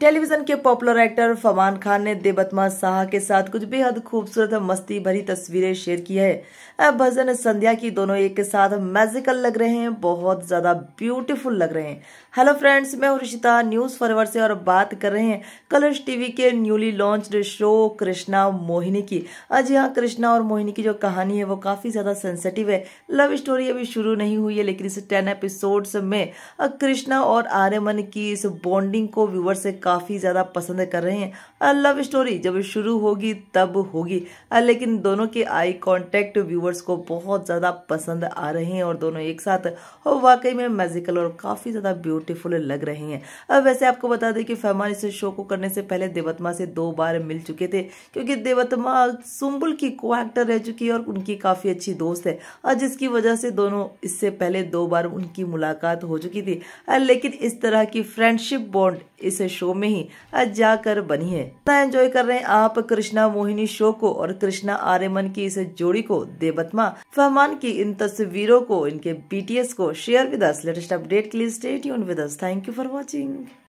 television के popular actor फवान Khan ने देवत्मा साहा के साथ कुछ बेहद खूबसूरत मस्ती भरी तस्वीरें शेयर की है भजन संध्या की दोनों एक के साथ मैजिकल लग रहे हैं बहुत ज्यादा ब्यूटीफुल लग रहे हैं हेलो फ्रेंड्स मैं हर्षिता न्यूज फरवर से और बात कर रहे हैं कलर्स टीवी के newly launched show Krishna Mohini की आज यहाँ कृष्णा और मोहिनी की जो कहानी है वो काफी ज्यादा सेंसेटिव है लव स्टोरी अभी शुरू नहीं हुई है लेकिन इस टेन एपिसोड में कृष्णा और आर्यमन की इस बॉन्डिंग को व्यूवर से काफ़ी ज़्यादा पसंद कर रहे हैं लव स्टोरी जब शुरू होगी तब होगी लेकिन दोनों के आई कांटेक्ट व्यूवर्स को बहुत ज़्यादा पसंद आ रहे हैं और दोनों एक साथ वाकई में मैजिकल और काफ़ी ज़्यादा ब्यूटीफुल लग रहे हैं अब वैसे आपको बता दें कि फैमान इस शो को करने से पहले देवत्मा से दो बार मिल चुके थे क्योंकि देवत्मा सुम्बुल की को एक्टर रह चुकी है और उनकी काफ़ी अच्छी दोस्त है और जिसकी वजह से दोनों इससे पहले दो बार उनकी मुलाकात हो चुकी थी लेकिन इस तरह की फ्रेंडशिप बॉन्ड इस शो में ही आज जाकर बनी है इतना एंजॉय कर रहे हैं आप कृष्णा मोहिनी शो को और कृष्णा आर्यमन की इस जोड़ी को देवत्मा फहमान की इन तस्वीरों को इनके बीटीएस को share with us latest update के लिए स्टेट यून with us thank you for watching